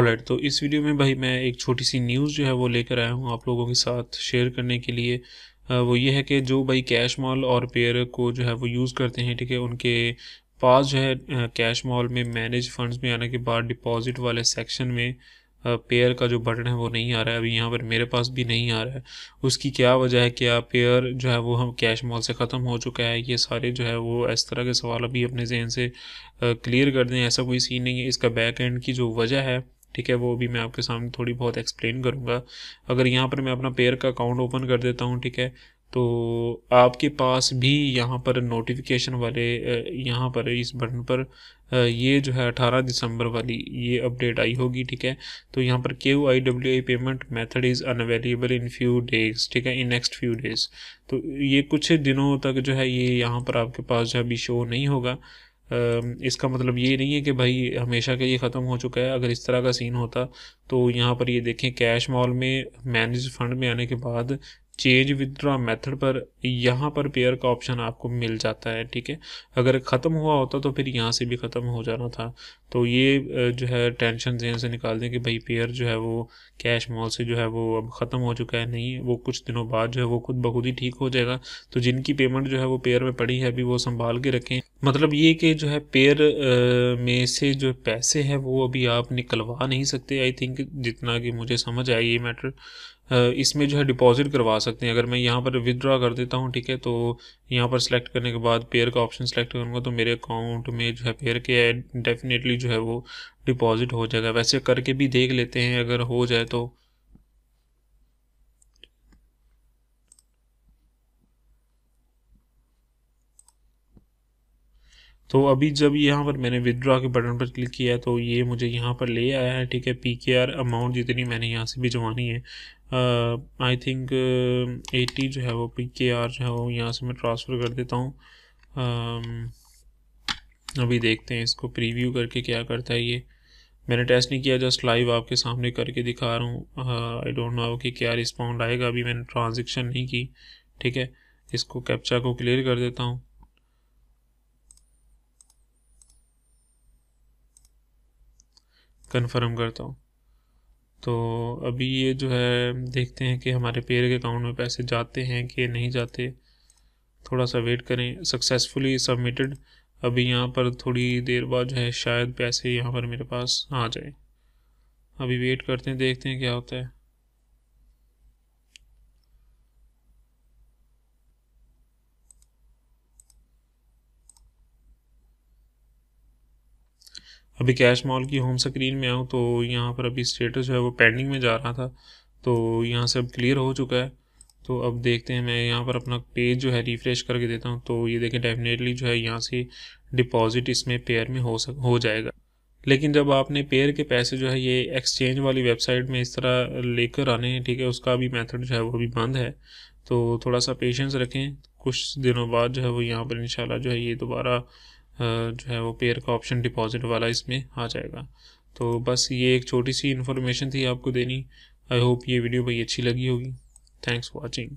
all right, तो इस video में भाई मैं एक छोटी सी न्यूज़ जो है वो लेकर आया हूँ आप लोगों के साथ शेयर करने के लिए वो ये है कि जो भाई कैश मॉल और पेयर को जो है वो यूज़ करते हैं ठीक है उनके पास जो है कैश मॉल में मैनेज फंड्स में आने के बाद डिपॉजिट वाले सेक्शन में पेयर का जो बटन है वो नहीं आ रहा है अभी यहाँ पर मेरे पास भी नहीं आ रहा है उसकी क्या वजह है क्या पेयर जो है वो हम कैश मॉल से ख़त्म हो चुका है ये सारे जो है वो इस तरह के सवाल अभी अपने जहन से क्लियर कर दें ऐसा कोई सीन नहीं है इसका बैक एंड की जो वजह है ठीक है वो भी मैं आपके सामने थोड़ी बहुत एक्सप्लेन करूँगा अगर यहाँ पर मैं अपना पेयर का अकाउंट ओपन कर देता हूँ ठीक है तो आपके पास भी यहाँ पर नोटिफिकेशन वाले यहाँ पर इस बटन पर ये जो है 18 दिसंबर वाली ये अपडेट आई होगी ठीक है तो यहाँ पर Q I W I payment method is unavailable in few days ठीक है इन नेक्स्ट फ्यू डेज तो ये कुछ दिनों तक जो है ये यहाँ पर आपके पास जो अभी शो नहीं होगा इसका मतलब ये नहीं है कि भाई हमेशा के लिए ख़त्म हो चुका है अगर इस तरह का सीन होता तो यहाँ पर ये देखें कैश मॉल में मैनेज फंड में आने के बाद चेंज विदड्रॉ मेथड पर यहाँ पर पेयर का ऑप्शन आपको मिल जाता है ठीक है अगर ख़त्म हुआ होता तो फिर यहाँ से भी ख़त्म हो जाना था तो ये जो है टेंशन जेन से निकाल दें कि भाई पेयर जो है वो कैश मॉल से जो है वो अब ख़त्म हो चुका है नहीं वो कुछ दिनों बाद जो है वो खुद बखुद ही ठीक हो जाएगा तो जिनकी पेमेंट जो है वो पेयर में पड़ी है अभी वो संभाल के रखें मतलब ये कि जो है पेयर में से जो पैसे हैं वो अभी आप निकलवा नहीं सकते आई थिंक जितना कि मुझे समझ आए ये मैटर इसमें जो है डिपॉजिट करवा सकते हैं अगर मैं यहाँ पर विदड्रा कर देता हूँ ठीक है तो यहाँ पर सिलेक्ट करने के बाद पेयर का ऑप्शन सेलेक्ट करूँगा तो मेरे अकाउंट में जो है पेयर के डेफिनेटली जो है वो डिपॉजिट हो जाएगा वैसे करके भी देख लेते हैं अगर हो जाए तो तो अभी जब यहाँ पर मैंने विदड्रा के बटन पर क्लिक किया तो ये मुझे यहाँ पर ले आया है ठीक है पी के आर अमाउंट जितनी मैंने यहाँ से भिजवानी है आई थिंक एटी जो है वो पी के आर जो है वो यहाँ से मैं ट्रांसफ़र कर देता हूँ अभी देखते हैं इसको प्रीव्यू करके क्या करता है ये मैंने टेस्ट नहीं किया जस्ट लाइव आपके सामने करके दिखा रहा हूँ आई डोंट नो कि क्या रिस्पॉन्ड आएगा अभी मैंने ट्रांजेक्शन नहीं की ठीक है इसको कैप्चा को क्लियर कर देता हूँ कंफर्म करता हूँ तो अभी ये जो है देखते हैं कि हमारे पेयर के अकाउंट में पैसे जाते हैं कि नहीं जाते थोड़ा सा वेट करें सक्सेसफुली सबमिटेड अभी यहाँ पर थोड़ी देर बाद जो है शायद पैसे यहाँ पर मेरे पास आ जाए अभी वेट करते हैं देखते हैं क्या होता है अभी कैश मॉल की होम स्क्रीन में आऊँ तो यहाँ पर अभी स्टेटस जो है वो पेंडिंग में जा रहा था तो यहाँ से अब क्लियर हो चुका है तो अब देखते हैं मैं यहाँ पर अपना पेज जो है रिफ़्रेश करके देता हूँ तो ये देखें डेफिनेटली जो है यहाँ से डिपॉजिट इसमें पेयर में हो सक हो जाएगा लेकिन जब आपने पेयर के पैसे जो है ये एक्सचेंज वाली वेबसाइट में इस तरह लेकर आने हैं ठीक है उसका भी मेथड जो है वो अभी बंद है तो थोड़ा सा पेशेंस रखें कुछ दिनों बाद जो है वो यहाँ पर इंशाल्लाह जो है ये दोबारा जो है वो पेयर का ऑप्शन डिपॉजिट वाला इसमें आ जाएगा तो बस ये एक छोटी सी इन्फॉर्मेशन थी आपको देनी आई होप ये वीडियो भाई अच्छी लगी होगी थैंक्स फॉर वॉचिंग